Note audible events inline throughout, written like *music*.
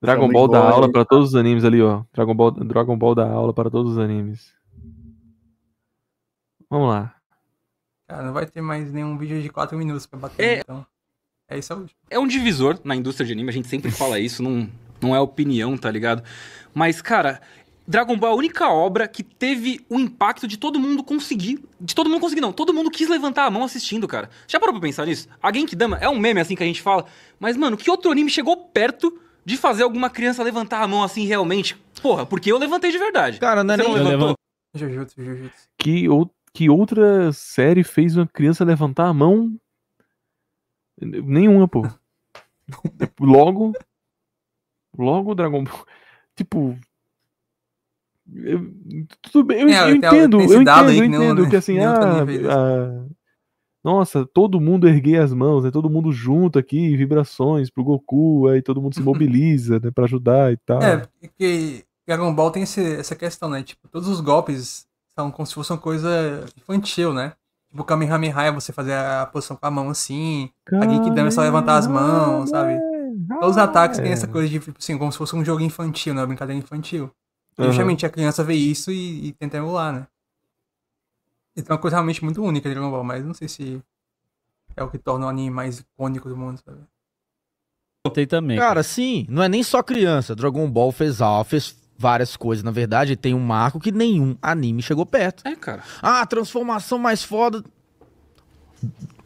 Dragon Ball da aula para todos os animes ali, ó. Dragon Ball, Dragon Ball da aula para todos os animes. Vamos lá. Cara, não vai ter mais nenhum vídeo de 4 minutos pra bater, é... então. É isso aí. É um divisor na indústria de anime, a gente sempre fala isso, não, não é opinião, tá ligado? Mas, cara, Dragon Ball é a única obra que teve o impacto de todo mundo conseguir. De todo mundo conseguir, não. Todo mundo quis levantar a mão assistindo, cara. Já parou pra pensar nisso? A dama é um meme assim que a gente fala. Mas, mano, que outro anime chegou perto de fazer alguma criança levantar a mão assim realmente. Porra, porque eu levantei de verdade. Cara, não é nem levantou. Que, ou, que outra série fez uma criança levantar a mão? Nenhuma, pô. *laughs* logo. Logo Dragon Ball. Tipo. Eu, tudo bem, eu, é, eu entendo, eu entendo, eu entendo, que assim, ah a, nossa, todo mundo erguer as mãos, né? Todo mundo junto aqui, vibrações pro Goku, aí todo mundo se *laughs* mobiliza, né, para ajudar e tal. É, porque Dragon Ball tem esse, essa questão, né? Tipo, todos os golpes são como se fosse uma coisa infantil, né? Tipo, Kamehameha é você fazer a posição com a mão assim, Kame... a Genkidama é só levantar as mãos, sabe? Todos os ataques têm essa é. coisa de, tipo assim, como se fosse um jogo infantil, né? Uma brincadeira infantil. E justamente a criança vê isso e, e tenta emular, né? Então é uma coisa realmente muito única de Dragon Ball, mas não sei se é o que torna o anime mais icônico do mundo, sabe? Tem também. Cara, sim, não é nem só criança. Dragon Ball fez alfa, fez várias coisas. Na verdade, tem um marco que nenhum anime chegou perto. É, cara. Ah, transformação mais foda.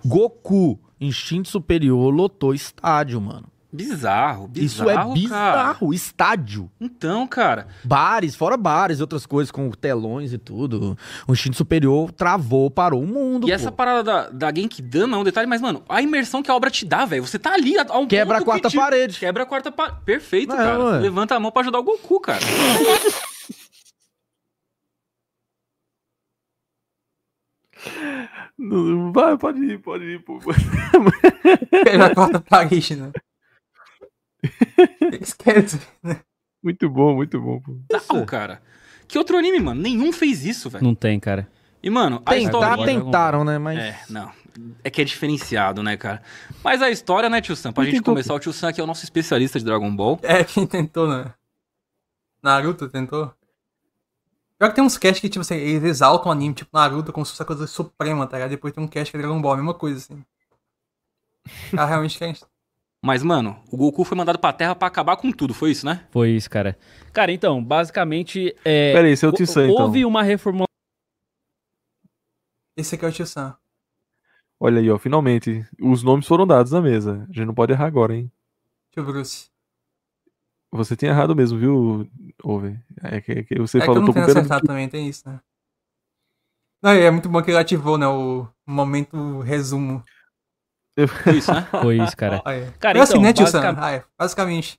Goku, instinto superior, lotou estádio, mano. Bizarro, bizarro. Isso é bizarro. Cara. Estádio. Então, cara. Bares, fora bares, outras coisas com telões e tudo. O instinto superior travou, parou o mundo. E pô. essa parada da, da Genkidan é um detalhe, mas, mano, a imersão que a obra te dá, velho. Você tá ali a, um Quebra a quarta parede. Quebra a quarta parede. Perfeito, cara. Levanta a mão pra ajudar o Goku, cara. *laughs* Vai, pode ir, pode ir, pô. a quarta parede, né? *laughs* Esquece. Muito bom, muito bom. Pô. Tal, cara. Que outro anime, mano? Nenhum fez isso, velho. Não tem, cara. E, mano, a história... tentaram, né? Mas... É, não. É que é diferenciado, né, cara? Mas a história, né, Tio Sam? Pra gente começar, o Tio Sam aqui é o nosso especialista de Dragon Ball. É, quem tentou, né? Naruto tentou? Pior que tem uns cast que, tipo, assim, eles exaltam o anime, tipo Naruto, como se fosse a coisa suprema, tá ligado? Depois tem um cast que é Dragon Ball, a mesma coisa, assim. Cara, ah, realmente quer... Mas, mano, o Goku foi mandado pra Terra para acabar com tudo, foi isso, né? Foi isso, cara. Cara, então, basicamente. É, Peraí, esse é o Tio Sam, então. Houve uma reformulação. Esse aqui é o Tio Sam. Olha aí, ó, finalmente. Os nomes foram dados na mesa. A gente não pode errar agora, hein? Tio Bruce. Você tem errado mesmo, viu, Over? É que, é que você é falou que eu não tô tenho acertado também, tem isso, né? Não, é muito bom que ele ativou, né? O momento resumo. Foi isso, né? Foi isso, cara. Ah, então, assim, né, tio basic... Basicamente.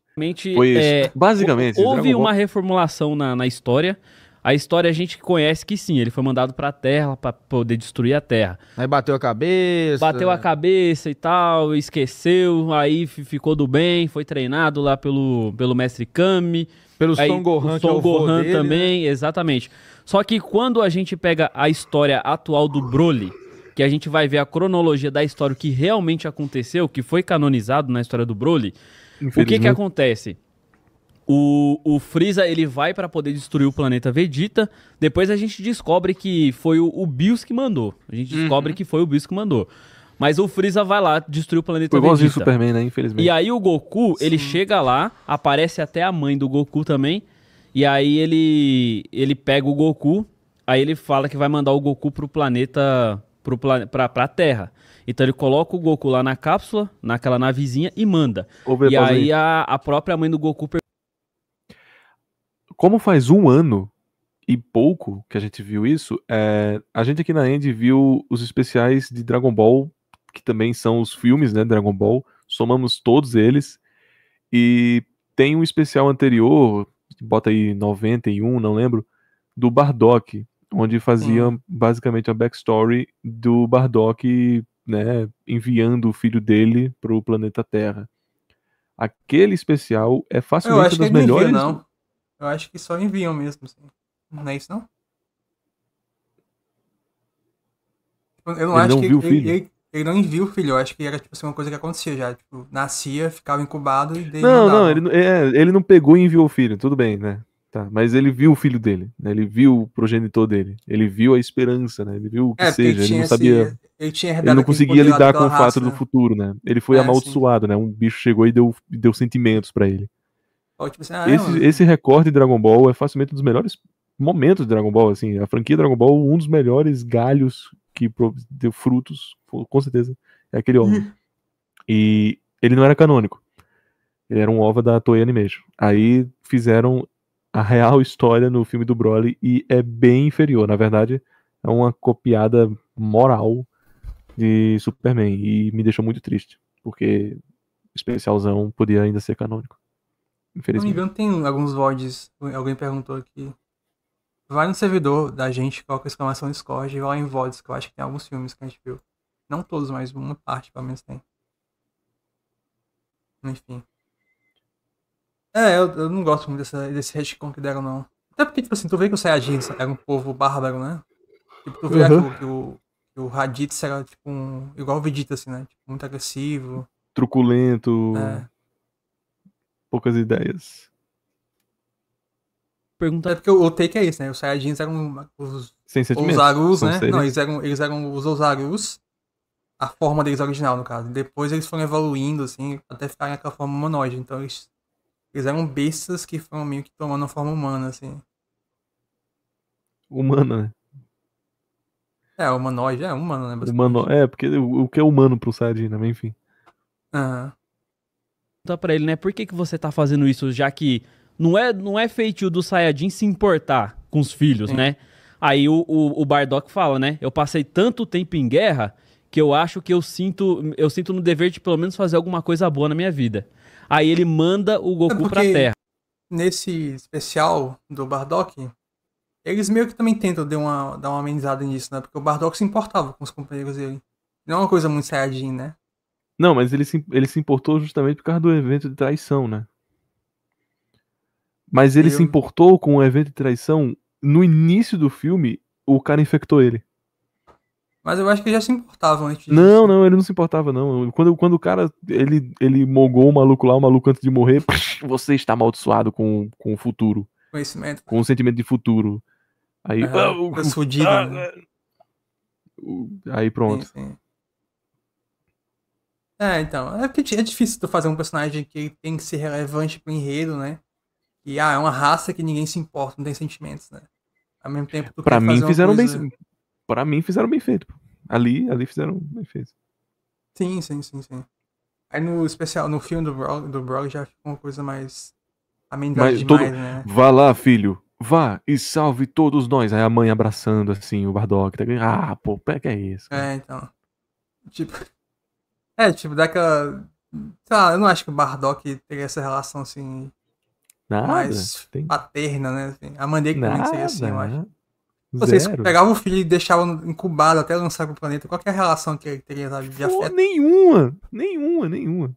Foi isso. É, basicamente. Houve uma reformulação na, na história. A história a gente conhece que sim, ele foi mandado pra Terra para poder destruir a Terra. Aí bateu a cabeça. Bateu a cabeça e tal, esqueceu, aí ficou do bem, foi treinado lá pelo, pelo mestre Kami. Pelo aí, Son Gohan, o Son é Gohan dele, né? também, né? exatamente. Só que quando a gente pega a história atual do Broly, que a gente vai ver a cronologia da história, o que realmente aconteceu, que foi canonizado na história do Broly, o que que acontece? O, o Freeza ele vai para poder destruir o planeta Vegeta. Depois a gente descobre que foi o, o Bills que mandou. A gente descobre uhum. que foi o Bills que mandou. Mas o Freeza vai lá destruir o planeta Foi igualzinho Vegeta. Superman, né? Infelizmente. E aí o Goku, Sim. ele chega lá, aparece até a mãe do Goku também. E aí ele ele pega o Goku, aí ele fala que vai mandar o Goku pro planeta para a Terra. Então ele coloca o Goku lá na cápsula, naquela navezinha e manda. e aí a, a, própria mãe do Goku pergunta... Como faz um ano e pouco que a gente viu isso, é... a gente aqui na End viu os especiais de Dragon Ball, que também são os filmes, né, Dragon Ball, somamos todos eles, e tem um especial anterior, bota aí 91, não lembro, do Bardock, onde fazia hum. basicamente a backstory do Bardock né, enviando o filho dele para o planeta Terra. Aquele especial é facilmente um das melhores. Envia, não. Eu acho que só enviam mesmo. Assim. Não é isso, não? Eu não ele acho não que viu ele, o filho? Ele, ele, não envia o filho. Eu acho que era tipo, assim, uma coisa que acontecia já. Tipo, nascia, ficava incubado e daí Não, não, ele, é, ele não pegou e enviou o filho. Tudo bem, né? Tá, mas ele viu o filho dele, né? Ele viu o progenitor dele. Ele viu a esperança, né? Ele viu o que é, seja, ele, não sabia. Esse, ele, tinha ele não conseguia lidar com o fato né? do futuro, né? Ele foi é, amaldiçoado, sim. né? Um bicho chegou e deu, deu sentimentos para ele. Tipo assim, ah, esse, esse recorde de Dragon Ball é facilmente um dos melhores momentos de Dragon Ball, assim. A franquia Dragon Ball, um dos melhores galhos que deu frutos, com certeza, é aquele homem. e ele não era canônico. Ele era um OVA da Toei Animation. Aí fizeram a real história no filme do Broly e é bem inferior. Na verdade, é uma copiada moral de Superman e me deixou muito triste, porque especialzão podia ainda ser canônico. Infelizmente. não me engano, tem alguns VODs. Alguém perguntou aqui. Vai no servidor da gente, coloca exclamação Discord e vai lá em VODs, que eu acho que tem alguns filmes que a gente viu. Não todos, mas uma parte, pelo menos tem. Enfim. É, eu, eu não gosto muito dessa, desse retcon que deram, não. Até porque, tipo assim, tu vê que os Saiyajins eram um povo bárbaro, né? Tipo, tu vê uhum. que, o, que o Raditz era, tipo, um, igual o Vegeta, assim, né? Tipo, muito agressivo. Truculento. É. Poucas ideias. Pergunta... É porque o, o take é isso, né? Os Saiyajins eram os Sem Osarus, né? Seres. Não, eles eram, eles eram os Osarus, a forma deles original, no caso. Depois eles foram evoluindo, assim, até ficarem aquela forma humanoide. Então eles eles eram bestas que foram meio que tomando forma humana, assim. Humana, né? É, humanoide, é humano, né? Humano, é, porque o, o, que é humano pro Saiyajin, né? Enfim. Aham. Uhum. pra ele, né? Por que, que você tá fazendo isso, já que não é, não é feitio do Sayajin se importar com os filhos, Sim. né? Aí o, o, o Bardock fala, né? Eu passei tanto tempo em guerra que eu acho que eu sinto, eu sinto no dever de pelo menos fazer alguma coisa boa na minha vida. Aí ele manda o Goku é pra Terra. Nesse especial do Bardock, eles meio que também tentam dar uma, dar uma amenizada nisso, né? Porque o Bardock se importava com os companheiros dele. Não é uma coisa muito Saiyajin, né? Não, mas ele se, ele se importou justamente por causa do evento de traição, né? Mas ele Eu... se importou com o evento de traição no início do filme, o cara infectou ele. Mas eu acho que já se importava antes disso. Não, não, ele não se importava, não. Quando, quando o cara, ele, ele mogou o maluco lá, o maluco antes de morrer, você está amaldiçoado com, com o futuro. Conhecimento. Com o sentimento de futuro. Aí. Ah, uh, fudido, ah, né? Aí pronto. Sim, sim. É, então. É, porque é difícil tu fazer um personagem que tem que ser relevante pro enredo, né? E ah, é uma raça que ninguém se importa, não tem sentimentos, né? Ao mesmo tempo, tu pra mim, fizeram coisa... bem para mim, fizeram bem feito. Ali, ali fizeram bem feito. Sim, sim, sim, sim. Aí no especial, no filme do Brog, do Brog já ficou uma coisa mais amenizada demais, todo... né? Vá lá, filho. Vá e salve todos nós. Aí a mãe abraçando, assim, o Bardock. Tá... Ah, pô, que é isso? Cara. É, então. Tipo... É, tipo, daquela... Sei lá, eu não acho que o Bardock teria essa relação, assim... Nada. Mais paterna, né? Assim, a mãe dele também seria assim, eu acho. Vocês Zero. pegavam o filho e deixavam incubado até lançar pro planeta. Qual é a relação que ele teria sabe, de afeto? Nenhuma, nenhuma, nenhuma.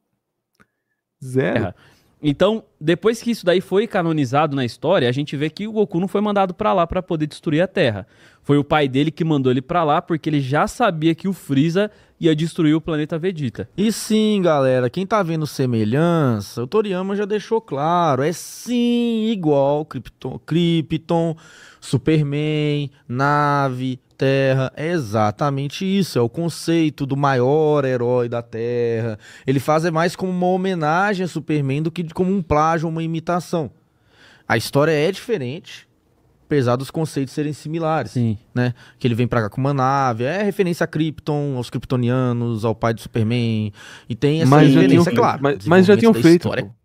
Zero. É. Então, depois que isso daí foi canonizado na história, a gente vê que o Goku não foi mandado para lá para poder destruir a Terra. Foi o pai dele que mandou ele para lá porque ele já sabia que o Freeza ia destruir o planeta Vegeta. E sim, galera, quem tá vendo semelhança, o Toriyama já deixou claro, é sim igual Krypton, Krypton Superman, nave, Terra. É exatamente isso. É o conceito do maior herói da Terra. Ele faz é mais como uma homenagem a Superman do que como um plágio haja uma imitação. A história é diferente, apesar dos conceitos serem similares, Sim. né? Que ele vem pra cá com uma nave, é referência a Krypton, aos kryptonianos, ao pai do Superman, e tem essa mas referência, tinham, é claro. Mas, mas já tinham feito. História... É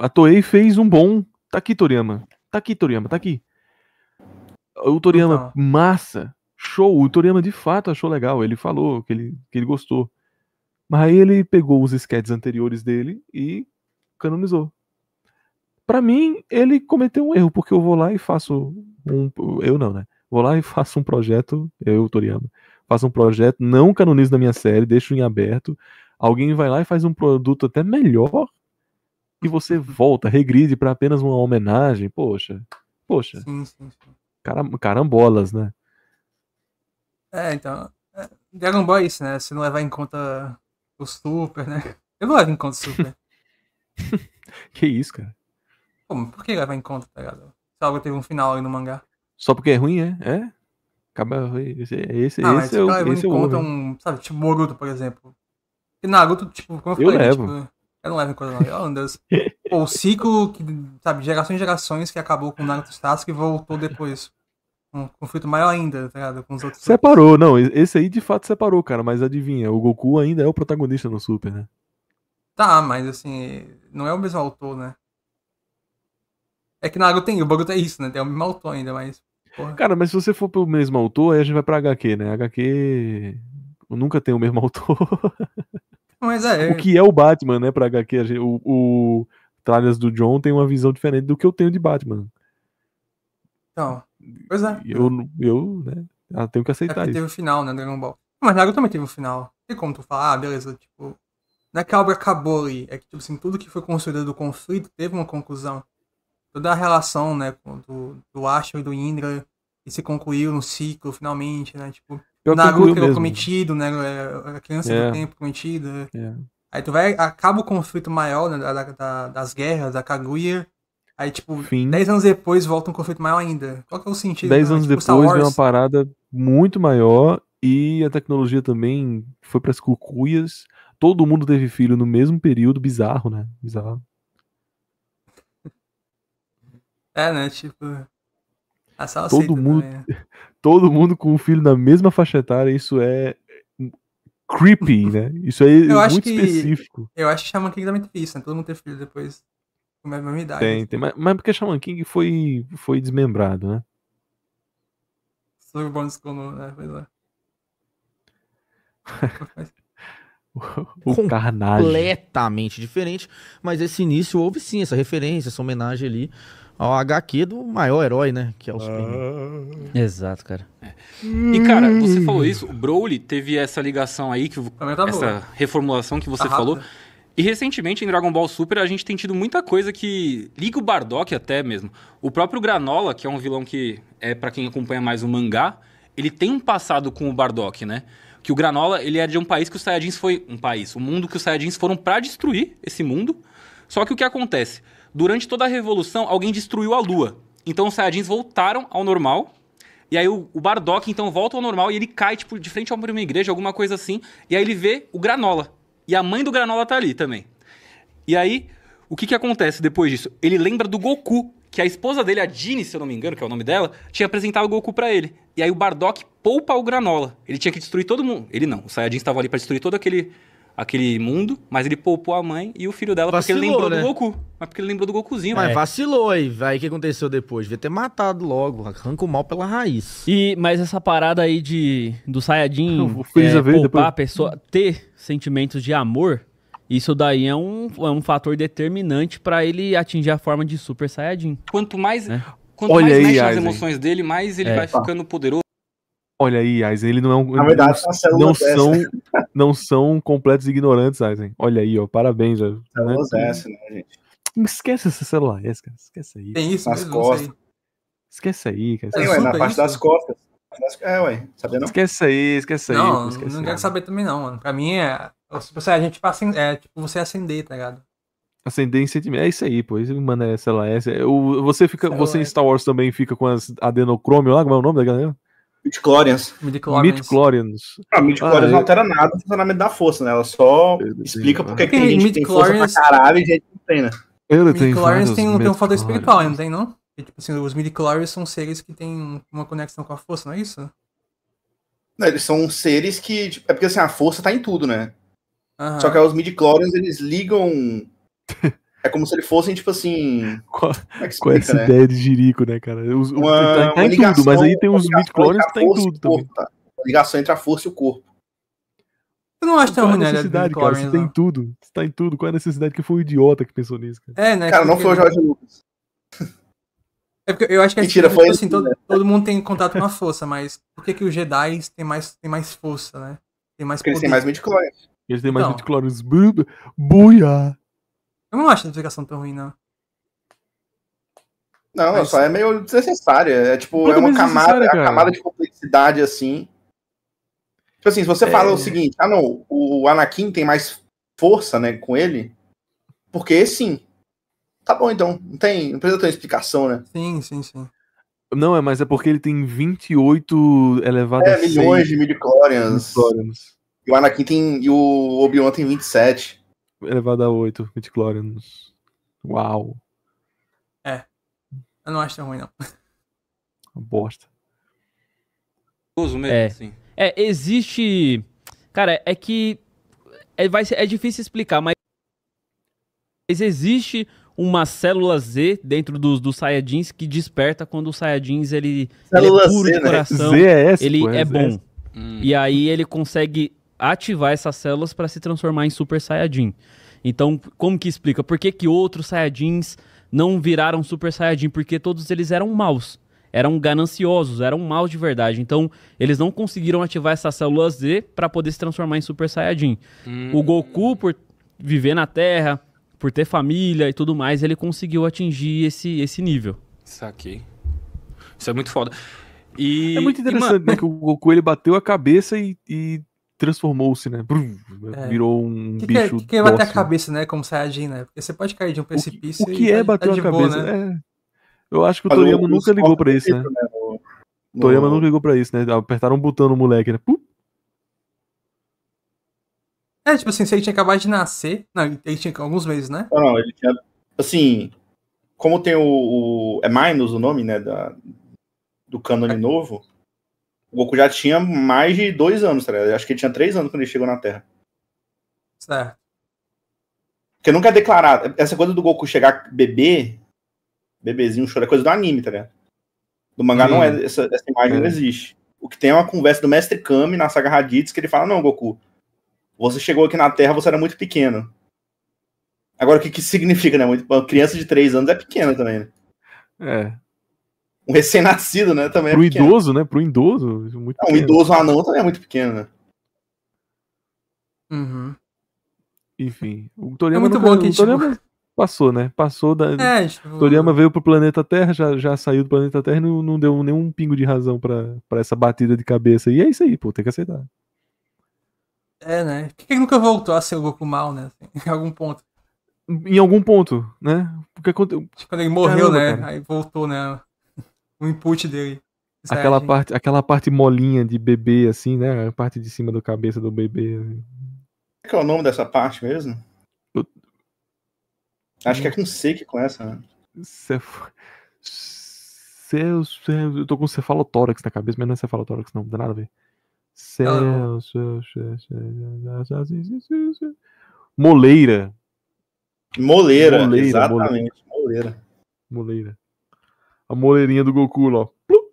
a Toei fez um bom... Tá aqui, Toriyama. Tá aqui, Toriyama, tá aqui. O Toriyama, tá. massa, show. O Toriyama de fato achou legal, ele falou que ele, que ele gostou. Mas aí ele pegou os sketches anteriores dele e canonizou para mim, ele cometeu um erro, porque eu vou lá e faço um. Eu não, né? Vou lá e *laughs* faço um projeto, eu, Toriano, faço um projeto, não canonizo na minha série, deixo em aberto. Alguém vai lá e faz um produto até melhor e você volta, regride para apenas uma homenagem. Poxa, poxa. Sim, sim, sim. Caram, carambolas, né? É, então. É, Dragon Ball é isso, né? Se não levar em conta o Super, né? Eu não levo em conta o Super. *laughs* que isso, cara? Como? Por que leva em conta, tá ligado? Se algo teve um final aí no mangá. Só porque é ruim, é? É? Acaba. Esse, é, esse, esse é, é o. esse em é conta um. Sabe, tipo moruto por exemplo. E Naruto, tipo, como eu falei, eu né, levo. Tipo, eu não levo em conta, não. *laughs* o ciclo, que, sabe, gerações e gerações que acabou com o Naruto Sasuke e voltou depois. Um conflito maior ainda, tá ligado? Com os outros. Separou, outros. não. Esse aí de fato separou, cara. Mas adivinha, o Goku ainda é o protagonista no Super, né? Tá, mas assim, não é o mesmo autor, né? É que na água tem, o bagulho é isso, né? Tem o mesmo autor ainda, mas. Porra. Cara, mas se você for pelo mesmo autor, aí a gente vai pra HQ, né? HQ. Nunca tem o mesmo *laughs* autor. Mas é, é. O que é o Batman, né? Pra HQ, gente, o, o Tralhas do John tem uma visão diferente do que eu tenho de Batman. Então, pois é. Eu, eu né? Eu ah, tenho que é aceitar é isso. teve o final, né? Dragon Ball. Mas na água também teve o final. Tem como tu falar, ah, beleza, tipo. Não é que a obra acabou ali. É que, tipo assim, tudo que foi construído do conflito teve uma conclusão toda a relação, né, do, do Ashton e do Indra, que se concluiu no ciclo, finalmente, né, tipo, o Naruto pelo cometido, né, é, é, a criança yeah. do é. tempo cometida. Yeah. Aí tu vai, acaba o conflito maior, né, da, da, das guerras, da Kaguya, aí, tipo, Fim. 10 anos depois volta um conflito maior ainda. Qual que é o sentido? 10 né? anos tipo, depois vem uma parada muito maior e a tecnologia também foi pras cucuias, todo mundo teve filho no mesmo período, bizarro, né, bizarro. É, né? Tipo. A todo mundo, também, né? *laughs* todo mundo com um filho na mesma faixa etária, isso é creepy, né? Isso é eu muito que, específico. Eu acho que Shaman King também teve isso, né? Todo mundo teve filho depois com a mesma idade. Tem, né? tem. Mas, mas porque Shaman King foi, foi desmembrado, né? Sobre o bônus com né? Pois é. *laughs* o Completamente carnagem. diferente, mas esse início houve sim essa referência, essa homenagem ali ao HQ do maior herói, né? Que é o Superman. Ah. Exato, cara. E, hum. cara, você falou isso, o Broly teve essa ligação aí, que, tá essa reformulação que você tá falou. E recentemente em Dragon Ball Super a gente tem tido muita coisa que liga o Bardock até mesmo. O próprio Granola, que é um vilão que é para quem acompanha mais o mangá, ele tem um passado com o Bardock, né? Que o Granola, ele é de um país que os Saiyajins foi um país, um mundo que os Saiyajins foram para destruir esse mundo. Só que o que acontece? Durante toda a Revolução, alguém destruiu a Lua. Então os Saiyajins voltaram ao normal. E aí o, o Bardock, então, volta ao normal e ele cai, tipo, de frente a uma igreja, alguma coisa assim. E aí ele vê o Granola. E a mãe do Granola tá ali também. E aí, o que que acontece depois disso? Ele lembra do Goku, que a esposa dele, a Dini, se eu não me engano, que é o nome dela, tinha apresentado o Goku para ele. E aí o Bardock poupa o Granola. Ele tinha que destruir todo mundo. Ele não, os Saiyajins estavam ali para destruir todo aquele aquele mundo, mas ele poupou a mãe e o filho dela vacilou, porque ele lembrou né? do Goku. Mas porque ele lembrou do Gokuzinho. Mas é. vacilou aí. vai o que aconteceu depois? Devia ter matado logo. Arranca o mal pela raiz. E, mas essa parada aí de do Sayajin *laughs* é, poupar depois. a pessoa, ter sentimentos de amor, isso daí é um, é um fator determinante para ele atingir a forma de Super Saiyajin. Quanto mais... É. Quanto Olha mais aí, mexe aí, nas emoções aí. dele, mais ele é. vai ficando poderoso. Olha aí, Aizen, ele não é um. Na verdade, tá não, não são, não são completos ignorantes, Aizen. Olha aí, ó, parabéns. velho. células tá né? né, gente? Esquece essa celular esquece, cara. Esquece aí. Tem isso, nas costas. Esquece aí, cara. Tem, é, ué, na parte isso. das costas. É, ué. Sabia não? Esquece aí, esquece aí. Não, esquece não quero saber também, não, mano. Pra mim é. Você, tipo assim, a gente passa. É tipo você acender, tá ligado? Acender em sentimento. É isso aí, pô. Isso, mano, é celular é. Você, fica, você em Star Wars também fica com as adenocromio lá, como é o nome da galera? Midichlorians. Midichlorians. Midichlorians. Ah, Midichlorians ah, não altera nada o funcionamento da força, né? Ela só explica porque tem, tem gente que tem força pra caralho e gente não tem, né? Midichlorians tem, tem um fator espiritual, não tem, não? E, tipo assim, os midichlorians são seres que têm uma conexão com a força, não é isso? Não, eles são seres que... Tipo, é porque, assim, a força tá em tudo, né? Aham. Só que os midichlorians, eles ligam... *laughs* É como se ele fossem, tipo assim. Qual, é é essa né? ideia de jirico, né, cara? Os, uma, tá, tá em ligação, tudo, mas aí tem os mid que tá em tudo também. Tá? Ligação entre a força e o corpo. Eu não acho então, tão é ruim, né? necessidade, cara? Você tem tá né? tudo. Você tá em tudo. Qual é a necessidade que foi o idiota que pensou nisso, cara? É, né? Cara, porque... não foi o Jorge Lucas. *laughs* É porque eu acho que é assim, Mentira, tipo foi assim, todo, né? todo, mundo tem contato com a força, mas por que, que os Jedi tem mais, tem mais força, né? Tem mais porque poder. eles têm mais midi Eles têm então. mais midi-clones. Buia! Eu não acho a notificação tão ruim, não. Não, só é meio desnecessária. É tipo, é uma camada, é uma camada de complexidade assim. Tipo assim, se você é... fala o é. seguinte, ah não, o Anakin tem mais força, né, com ele, porque sim. Tá bom então, não tem, não precisa ter explicação, né? Sim, sim, sim. Não, é, mas é porque ele tem 28 elevado é, a 100. milhões de midichlorians. E o Anakin tem, e o Obi-Wan tem 27 elevado a 8 midichlorians. Uau. É. Eu não acho tão ruim, não. Uma bosta. Uso mesmo, é. sim. É, existe... Cara, é que... É, vai ser... é difícil explicar, mas... mas existe uma célula Z dentro dos, dos Saiyajins que desperta quando o Saiyajins ele, ele é puro C, de né? coração. Z é esse, ele é, é bom. Hum. E aí ele consegue ativar essas células para se transformar em Super Saiyajin. Então, como que explica? Por que, que outros Saiyajins não viraram Super Saiyajin? Porque todos eles eram maus, eram gananciosos, eram maus de verdade. Então, eles não conseguiram ativar essas células Z para poder se transformar em Super Saiyajin. Hum. O Goku, hum. por viver na Terra, por ter família e tudo mais, ele conseguiu atingir esse, esse nível. Saquei. Isso é muito foda. E... É muito interessante, e, mano... né? Que o Goku ele bateu a cabeça e, e transformou-se, né? Brum, é. Virou um que é- bicho. Que, que bater a cabeça, né? Como Saiyajin, né? Porque você pode cair de um precipício. O que, o que tá é tá bater tá a cabeça? Boa, né? é. Eu acho que o Falou, nunca ligou para isso, né? né? No, Toriyama nunca ligou para né? isso, né? Apertaram um botão no moleque, né? É, tipo assim, se ele tinha acabado de nascer. Não, ele tinha alguns meses, né? Não, não ele tinha. Assim, como tem o. o é Minus o nome, né? Da, do cânone é. novo. O Goku já tinha mais de dois anos, tá ligado? acho que ele tinha três anos quando ele chegou na Terra. Certo. Porque nunca é declarado. Essa coisa do Goku chegar bebê, bebezinho chora, é coisa do anime, tá ligado? Do mangá hum. não é, uhum. essa, essa imagem hum. não uhum. existe. O que tem é uma conversa do Mestre Kami na saga Raditz que ele fala: Não, Goku, você chegou aqui na Terra, você era muito pequeno. Agora, o que, que significa, né? Uma criança de três anos é pequena também, né? É um recém-nascido, né? Também é pro é idoso, né? Pro idoso. Muito não, um idoso anão também é muito pequeno, né? Uhum. Enfim, o é Toriyama é muito nunca, bom que, Toriyama passou, né? Passou da. É, tipo... Toriyama veio pro planeta Terra, já, já saiu do planeta Terra e não, não deu nenhum pingo de razão pra, pra essa batida de cabeça. E é isso aí, pô, tem que aceitar. É, né? Por que ele nunca voltou a ser o Goku mal, né? Assim, em algum ponto. Em algum ponto, né? Porque quando ele morreu, Caramba, né? Cara. Aí voltou, né? o input dele. Aquela parte, aquela parte molinha de bebê, assim, né? A parte de cima do cabeça do bebê. Assim. É que é o nome dessa parte mesmo? Eu... Acho que é com C que começa, né? Cef... Cef... Eu tô com cefalotórax na cabeça, mas não é cefalotórax, não, não tem nada a ver. Celso. Moleira. Moleira, Moleira exatamente. Moleira. Moleira a moleirinha do Goku lá. Plum,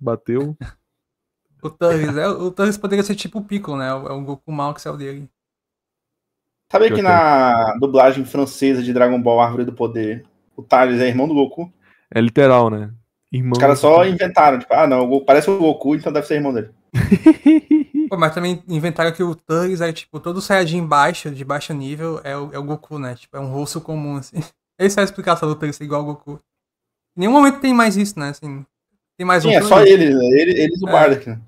bateu. *laughs* o Turris, é, o Turris poderia ser tipo o Piccolo, né? É o Goku mal que saiu dele. Sabia que, na dublagem francesa de Dragon Ball Árvore do Poder, o Thales é irmão do Goku? É literal, né? Irmão Os caras só inventaram, tipo, ah não, parece o Goku, então deve ser irmão dele. *laughs* Pô, mas também inventaram que o Turris é tipo, todo Saiyajin baixo, de baixo nível, é o, é o Goku, né? Tipo, é um rosto comum, assim. *laughs* é a explicação do é igual ao Goku. Em nenhum momento tem mais isso, né? Assim, tem mais Sim, um. é só eles, né? Eles, e o é. Bardock, né?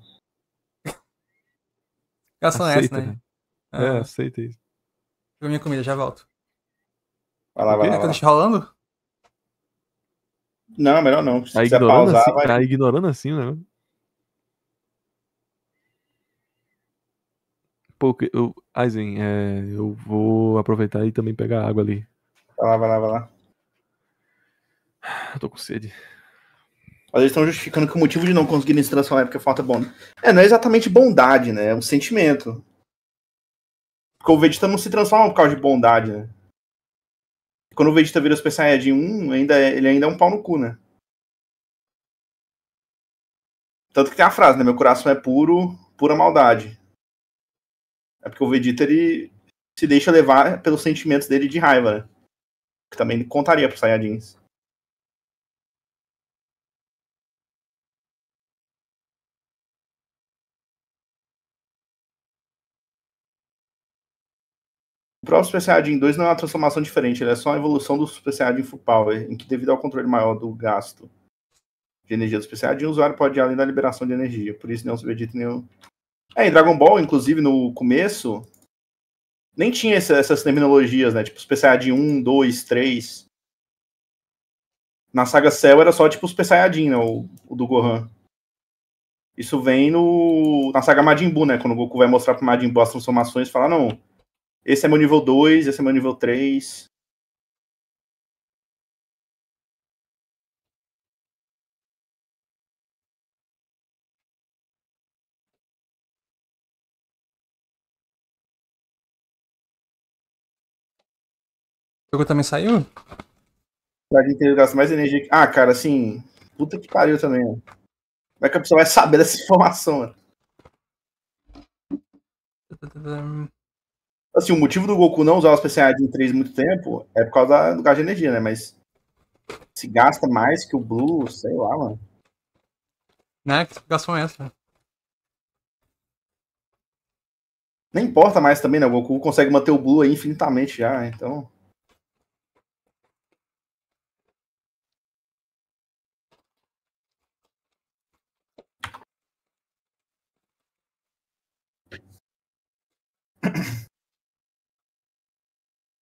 Gação *laughs* aceita, né? né? É, é, aceita isso. Pegou minha comida, já volto. Vai lá, vai lá. Tá rolando? Não, melhor não. Se tá quiser pausar, assim, vai. Tá ignorando assim, né? Pô, eu, Aizen, é, eu vou aproveitar e também pegar água ali. Vai lá, vai lá, vai lá tô com sede. Mas eles estão justificando que o motivo de não conseguirem se transformar é porque falta é bondade. Né? É, não é exatamente bondade, né? É um sentimento. Porque o Vegeta não se transforma por causa de bondade, né? Quando o Vegeta vira o Super Saiyajin 1, ainda é, ele ainda é um pau no cu, né? Tanto que tem a frase, né? Meu coração é puro, pura maldade. É porque o Vegeta, ele se deixa levar pelos sentimentos dele de raiva, né? Que também contaria pros Saiyajins. Pro Super Saiyajin 2 não é uma transformação diferente, ele é só a evolução do Super Saiyajin Full Power, em que devido ao controle maior do gasto de energia do Super Saiyajin, o usuário pode ir além da liberação de energia, por isso não se vegeta nenhum. É, em Dragon Ball, inclusive, no começo, nem tinha essa, essas terminologias, né? Tipo, Super Saiyajin 1, 2, 3. Na saga Cell era só tipo Super Saiyajin, né? O, o do Gohan. Isso vem no, na saga Majin Buu, né? Quando o Goku vai mostrar pro Majin Buu as transformações, fala, não, esse é meu nível 2, esse é meu nível 3. O jogo também saiu? Jardim inteiro gasta mais energia. Ah, cara, assim. Puta que pariu também. Como é que a pessoa vai saber dessa *laughs* informação, mano? Assim, o motivo do Goku não usar o especial em 3 muito tempo é por causa do gás de energia, né? Mas se gasta mais que o Blue, sei lá, mano. Né? Que explicação é essa? Nem importa mais também, né? O Goku consegue manter o Blue aí infinitamente já, então.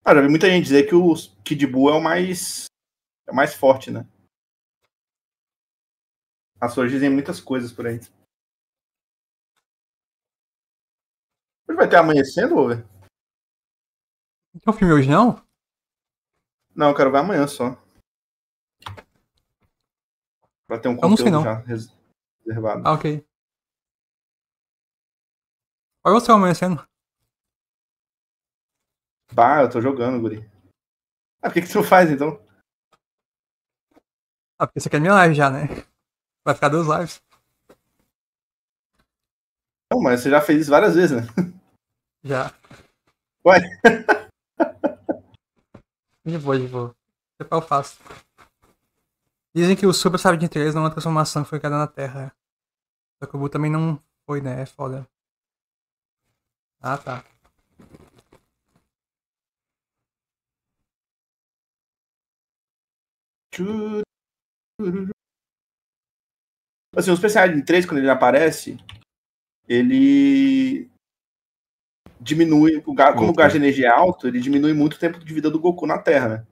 Ah, já vi muita gente dizer que o Kid Buu é o mais, é o mais forte, né? As pessoas dizem muitas coisas por aí. Hoje vai ter amanhecendo, Over? Não tem um filme hoje, não? Não, eu quero ver amanhã só. Pra ter um conteúdo eu sei, reservado. Ah, ok. Olha o seu amanhecendo? Bah, eu tô jogando, guri. Ah, por que, que tu faz então? Ah, porque isso aqui é minha live já, né? Vai ficar duas lives. Não, mas você já fez isso várias vezes, né? Já. Ué? *laughs* de boa, de boa. Depois eu faço. Dizem que o Super Sabe de interesse não é uma transformação que foi criada na Terra. Só que o Bu também não foi, né? É foda. Ah, tá. Assim, o Super de 3, quando ele aparece, ele diminui. como o gás de energia é alto, ele diminui muito o tempo de vida do Goku na Terra, né?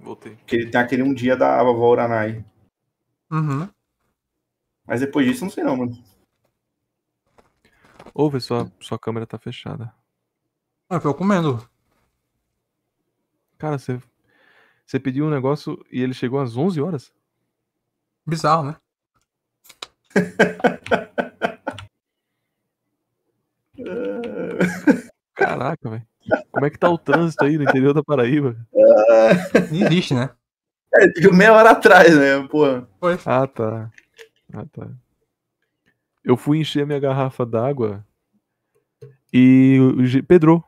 Voltei. Porque ele tem aquele um dia da vovó Uranai. Uhum. Mas depois disso, não sei não, mano. Ouve, sua, sua câmera tá fechada. Ah, eu comendo. Cara, você você pediu um negócio e ele chegou às 11 horas? Bizarro, né? *laughs* Caraca, velho. Como é que tá o trânsito aí no interior da Paraíba? Não existe, né? É, meia hora atrás, né? Porra. Foi. Ah, tá. Ah, tá. Eu fui encher minha garrafa d'água e o Pedro.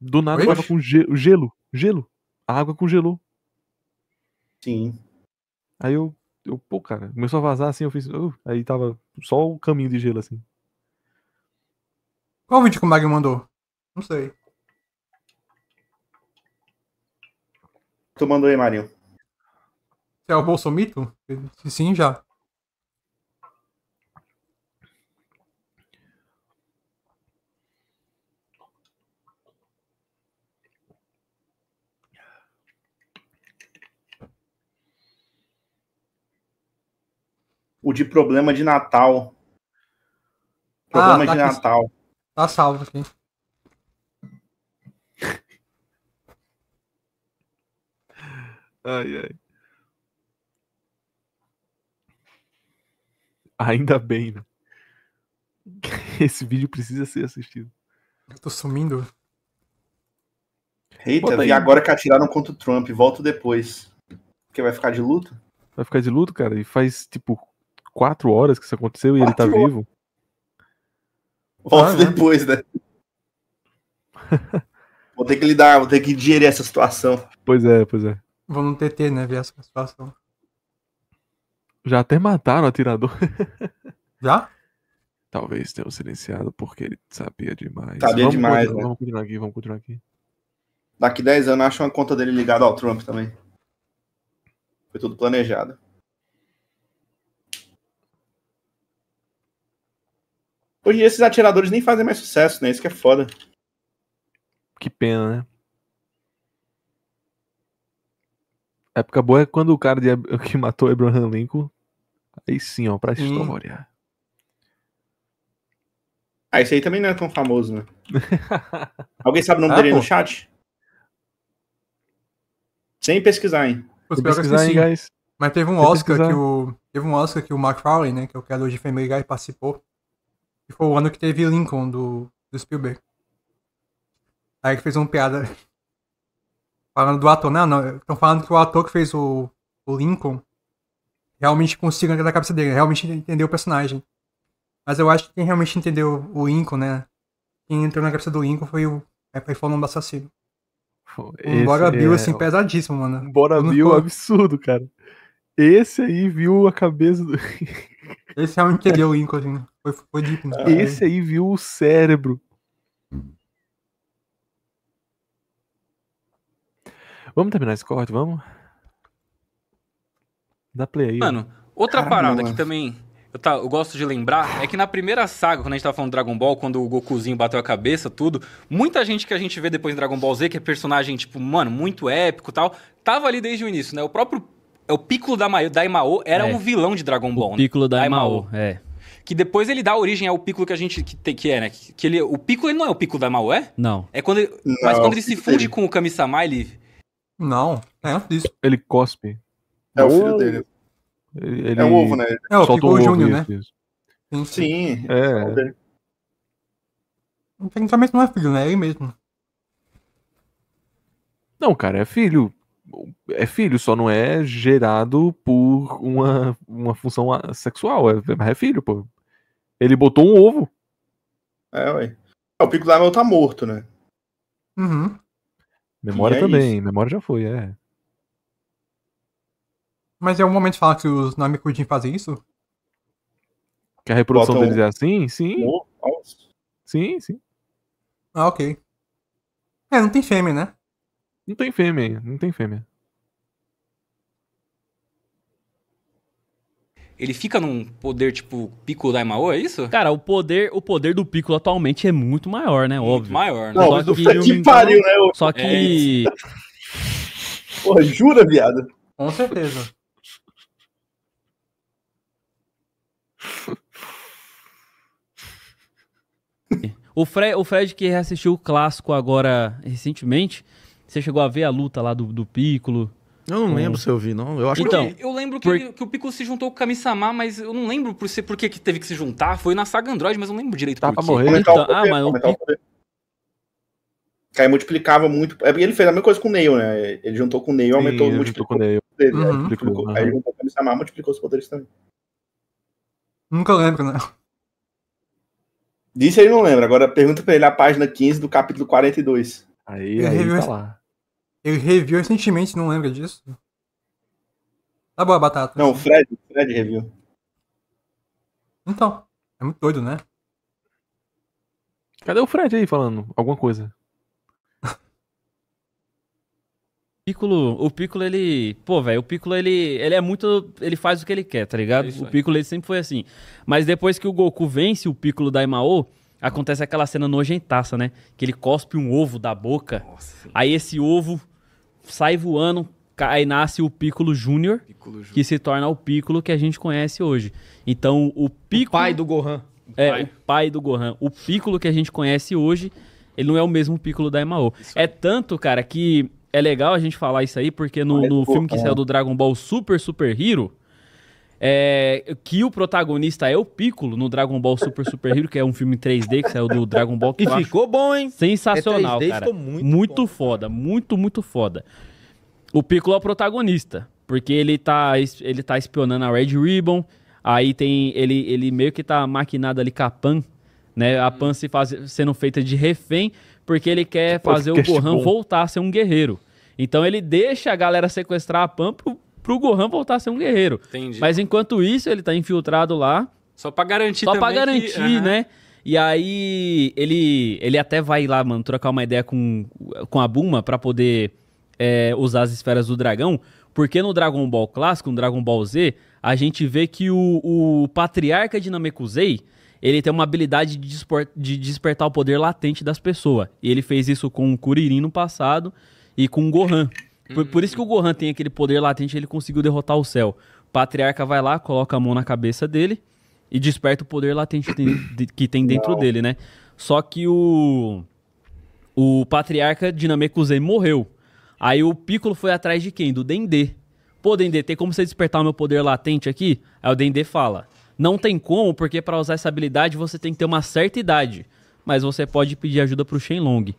Do nada Oi? tava com gelo. Gelo. A água congelou. Sim. Aí eu, eu pô, cara, começou a vazar assim, eu fiz. Uh, aí tava só o caminho de gelo assim. Qual vídeo que o Mag mandou? Não sei. Tu mandou aí, Marinho. É o Bolsomito? Sim, já. o de problema de Natal. Problema ah, tá de Natal. Tá salvo aqui. Ai, ai. Ainda bem, né? *laughs* Esse vídeo precisa ser assistido. Eu tô sumindo. Eita, e agora que atiraram contra o Trump. Volto depois. Porque vai ficar de luto? Vai ficar de luto, cara. E faz, tipo, quatro horas que isso aconteceu e quatro ele tá vivo. Volta tá, *laughs* ah, depois, né? né? vou ter que lidar, vou ter que digerir essa situação. Pois é, pois é. Vamos no TT, né? Ver essa situação. Já até mataram o atirador. *laughs* Já? Talvez tenham silenciado porque ele sabia demais. Sabia vamos demais. Continuar, né? Vamos continuar aqui, vamos continuar aqui. Daqui 10 anos, acho uma conta dele ligada ao Trump também. Foi tudo planejado. Hoje esses atiradores nem fazem mais sucesso, né? Isso que é foda. Que pena, né? A época boa é quando o cara de, *laughs* que matou Abraham Lincoln. Aí sim, ó, pra hum. história. Ah, esse aí também não é tão famoso, né? *laughs* Alguém sabe o nome ah, dele pô. no chat? Sem pesquisar, hein? sem é pesquisar, hein, guys. Mas teve um Oscar pesquisar. que o. Teve um Oscar que o Mark né? Que é o criador de Family Guy participou. E foi o ano que teve Lincoln do, do Spielberg. Aí que fez uma piada falando do ator. Não, né? não, estão falando que o ator que fez o, o Lincoln realmente consiga entrar na cabeça dele, realmente entender o personagem. Mas eu acho que quem realmente entendeu o Lincoln, né? Quem entrou na cabeça do Lincoln foi o, é, foi o nome do assassino. Esse é assim, um Bora é... Bill, assim, pesadíssimo, mano. Bora Bill, tô... absurdo, cara. Esse aí viu a cabeça do. Esse realmente entendeu o Lincoln, assim. Né? Foi, foi ah. Esse aí viu o cérebro. Vamos terminar esse corte, vamos? Dá play aí. Mano, outra Caramba. parada que também eu, tá, eu, gosto de lembrar é que na primeira saga, quando a gente tava falando Dragon Ball, quando o Gokuzinho bateu a cabeça, tudo, muita gente que a gente vê depois em Dragon Ball Z, que é personagem, tipo, mano, muito épico tal, tava ali desde o início, né? O próprio. É o Piccolo da Daimao era é. um vilão de Dragon Ball, o da né? Piccolo Daimao, é que depois ele dá origem ao pico que a gente que, que é, né? Que ele, o pico ele não é o pico da Maué? Não. É quando ele, não, mas quando ele se funde ele... com o Kami-sama, ele Não, é antes disso. Ele cospe. É o filho dele. Ele, é ele... É o ovo, né? É o ovo Júnior, né? Isso. Sim. É. é. Tecnicamente não é filho, né? É ele mesmo. Não, cara, é filho é filho, só não é gerado por uma, uma função sexual. É, é filho, pô. Ele botou um ovo. É, ué. É, o Pico Diamond tá morto, né? Uhum. Memória é também, isso. memória já foi, é. Mas é um momento de falar que os Namekujin fazem isso? Que a reprodução Botam... deles é assim? Sim. Oh, oh. Sim, sim. Ah, ok. É, não tem fêmea, né? Não tem fêmea, não tem fêmea. ele fica num poder tipo Piccolo Daimaô, é isso? Cara, o poder, o poder do Piccolo atualmente é muito maior, né? Óbvio. Muito maior, né? Não, só que, que pariu, né? Só que. É Porra, jura, viado? Com certeza. O Fred, o Fred que assistiu o clássico agora recentemente, você chegou a ver a luta lá do, do Piccolo? Eu não com... lembro se eu vi, não. Eu acho então, que... Eu lembro que, por... que o Piccolo se juntou com o Kami-sama, mas eu não lembro por, ser, por que, que teve que se juntar. Foi na saga Android, mas eu não lembro direito tá por pra morrer. Então, ah, mas o Aí multiplicava muito. É, ele fez a mesma coisa com o Neil, né? Ele juntou com o Neil, aumentou, Sim, multiplicou. com o Neil. Né? Uhum. Multiplicou, uhum. Aí juntou com o Kamisama, multiplicou os poderes também. Nunca lembro, né? Disse ele não lembra. Agora pergunta pra ele a página 15 do capítulo 42. Aí, aí, aí tá lá. Ele reviu recentemente, não lembra disso? Tá boa a batata. Não, o Fred, Fred reviu. Então, é muito doido, né? Cadê o Fred aí falando alguma coisa? *laughs* Piccolo, o Piccolo, ele. Pô, velho, o Piccolo, ele, ele é muito. Ele faz o que ele quer, tá ligado? É o Piccolo, ele sempre foi assim. Mas depois que o Goku vence o Piccolo da Imao, acontece aquela cena nojentaça, né? Que ele cospe um ovo da boca. Nossa, aí esse ovo sai voando, cai nasce o Piccolo Júnior, que se torna o Piccolo que a gente conhece hoje. Então, o Piccolo... O pai do Gohan. É, pai. o pai do Gohan. O Piccolo que a gente conhece hoje, ele não é o mesmo Piccolo da Emao É tanto, cara, que é legal a gente falar isso aí, porque no, no filme que é. saiu do Dragon Ball Super Super Hero é, que o protagonista é o Piccolo no Dragon Ball Super Super Hero, que é um filme 3D que saiu do Dragon Ball. Que e ficou bom, hein? Sensacional, é 3D, cara. Ficou muito, muito bom, foda, cara. muito, muito foda. O Piccolo é o protagonista, porque ele tá, ele tá espionando a Red Ribbon, aí tem ele, ele meio que tá maquinado ali com a Pan, né? A Pan se faz, sendo feita de refém, porque ele quer fazer o Gohan bom. voltar a ser um guerreiro. Então ele deixa a galera sequestrar a Pan pro, pro Gohan voltar a ser um guerreiro. Entendi. Mas enquanto isso, ele tá infiltrado lá. Só pra garantir Só também pra garantir, que... uhum. né? E aí ele, ele até vai lá, mano, trocar uma ideia com, com a Buma pra poder é, usar as esferas do dragão. Porque no Dragon Ball clássico, no Dragon Ball Z, a gente vê que o, o patriarca de Namekusei, ele tem uma habilidade de, despor, de despertar o poder latente das pessoas. E ele fez isso com o Kuririn no passado e com o Gohan. Por, por, isso que o Gohan tem aquele poder latente, ele conseguiu derrotar o céu. patriarca vai lá, coloca a mão na cabeça dele e desperta o poder latente que tem, que tem dentro dele, né? Só que o o patriarca Dinamekusei morreu. Aí o Piccolo foi atrás de quem? Do Dendê. Pô, Dendê, tem como você despertar o meu poder latente aqui? Aí o Dendê fala: "Não tem como, porque para usar essa habilidade você tem que ter uma certa idade, mas você pode pedir ajuda pro Shenlong".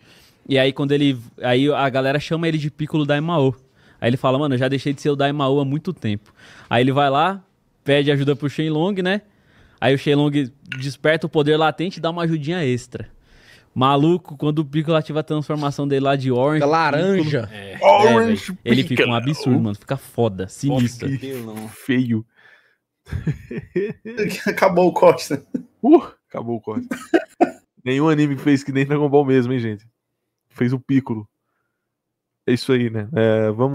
E aí quando ele. Aí a galera chama ele de Piccolo Daimao. Aí ele fala, mano, eu já deixei de ser o Daimao há muito tempo. Aí ele vai lá, pede ajuda pro Shenlong, né? Aí o Shenlong desperta o poder latente e dá uma ajudinha extra. Maluco, quando o Piccolo ativa a transformação dele lá de orange. Da laranja. Piccolo... É. é orange. ele fica um absurdo, mano. Fica foda, sinistro. feio. *laughs* acabou o Costa. Né? Uh, acabou o Costa. *laughs* Nenhum anime fez que nem Dragon Ball mesmo, hein, gente? fez o Piccolo. É isso aí, né? É, vamos